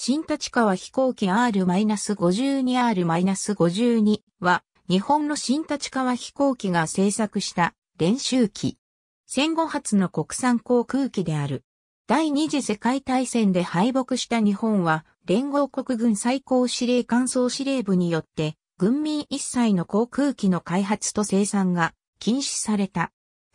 新立川飛行機 R-52R-52 は、日本の新立川飛行機が製作した練習機。戦後初の国産航空機である。第二次世界大戦で敗北した日本は、連合国軍最高司令官総司令部によって、軍民一切の航空機の開発と生産が禁止された。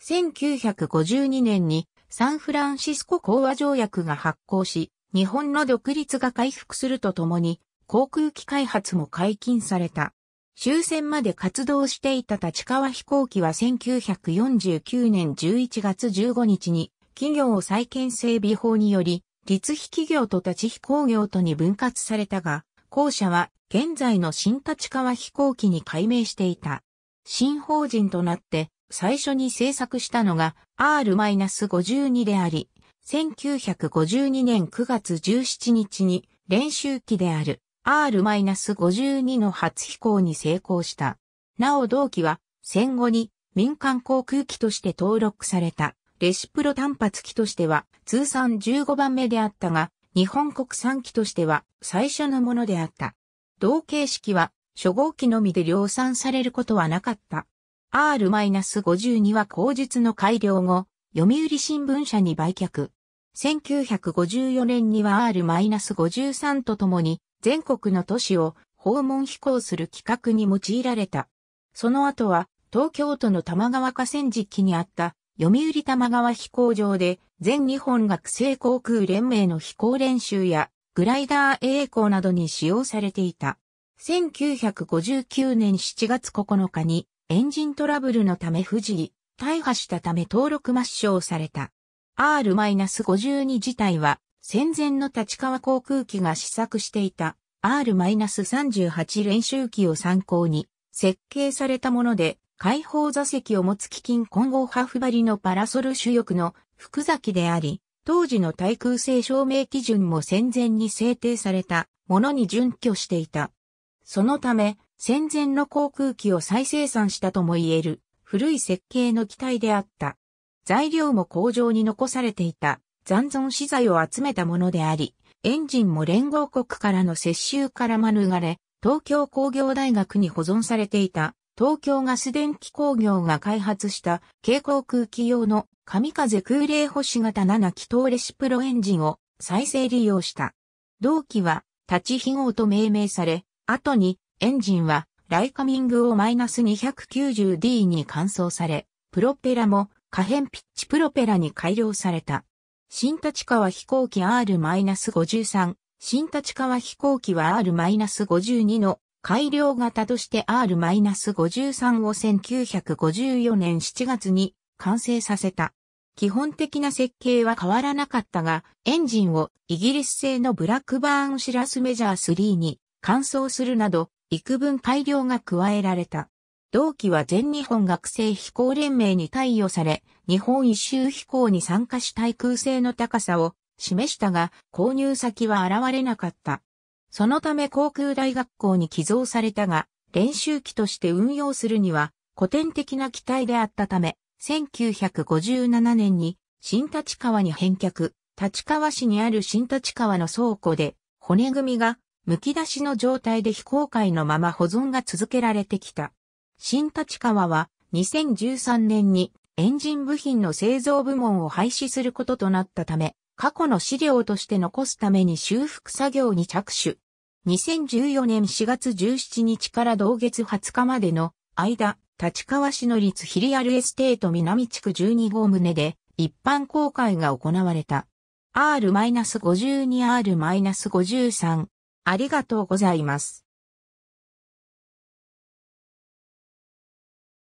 1952年にサンフランシスコ講和条約が発効し、日本の独立が回復するとともに、航空機開発も解禁された。終戦まで活動していた立川飛行機は1949年11月15日に企業を再建整備法により立飛企業と立飛工業とに分割されたが、後者は現在の新立川飛行機に改名していた。新法人となって最初に制作したのが R-52 であり、1952年9月17日に練習機である R-52 の初飛行に成功した。なお同機は戦後に民間航空機として登録されたレシプロ単発機としては通算15番目であったが、日本国産機としては最初のものであった。同形式は初号機のみで量産されることはなかった。R-52 は後述の改良後、読売新聞社に売却。1954年には R-53 とともに全国の都市を訪問飛行する企画に用いられた。その後は東京都の玉川河川敷にあった読売玉川飛行場で全日本学生航空連盟の飛行練習やグライダー栄光などに使用されていた。1959年7月9日にエンジントラブルのため不時大破したため登録抹消された。R-52 自体は戦前の立川航空機が試作していた R-38 練習機を参考に設計されたもので開放座席を持つ基金混合ハフ張りのパラソル主翼の福崎であり、当時の対空性証明基準も戦前に制定されたものに準拠していた。そのため、戦前の航空機を再生産したとも言える古い設計の機体であった。材料も工場に残されていた残存資材を集めたものであり、エンジンも連合国からの接収から免れ、東京工業大学に保存されていた東京ガス電気工業が開発した蛍光空気用の神風空冷星型7気筒レシプロエンジンを再生利用した。同機は立ち飛行と命名され、後にエンジンはライカミングをマイナス 290D に換装され、プロペラも可変ピッチプロペラに改良された。新立川飛行機 R-53、新立川飛行機は R-52 の改良型として R-53 を1954年7月に完成させた。基本的な設計は変わらなかったが、エンジンをイギリス製のブラックバーンシラスメジャー3に換装するなど、幾分改良が加えられた。同期は全日本学生飛行連盟に貸与され、日本一周飛行に参加し対空性の高さを示したが、購入先は現れなかった。そのため航空大学校に寄贈されたが、練習機として運用するには古典的な機体であったため、1957年に新立川に返却、立川市にある新立川の倉庫で骨組みが剥き出しの状態で非公開のまま保存が続けられてきた。新立川は2013年にエンジン部品の製造部門を廃止することとなったため、過去の資料として残すために修復作業に着手。2014年4月17日から同月20日までの間、立川市の立ヒリアルエステート南地区12号棟で一般公開が行われた。R-52R-53 ありがとうございます。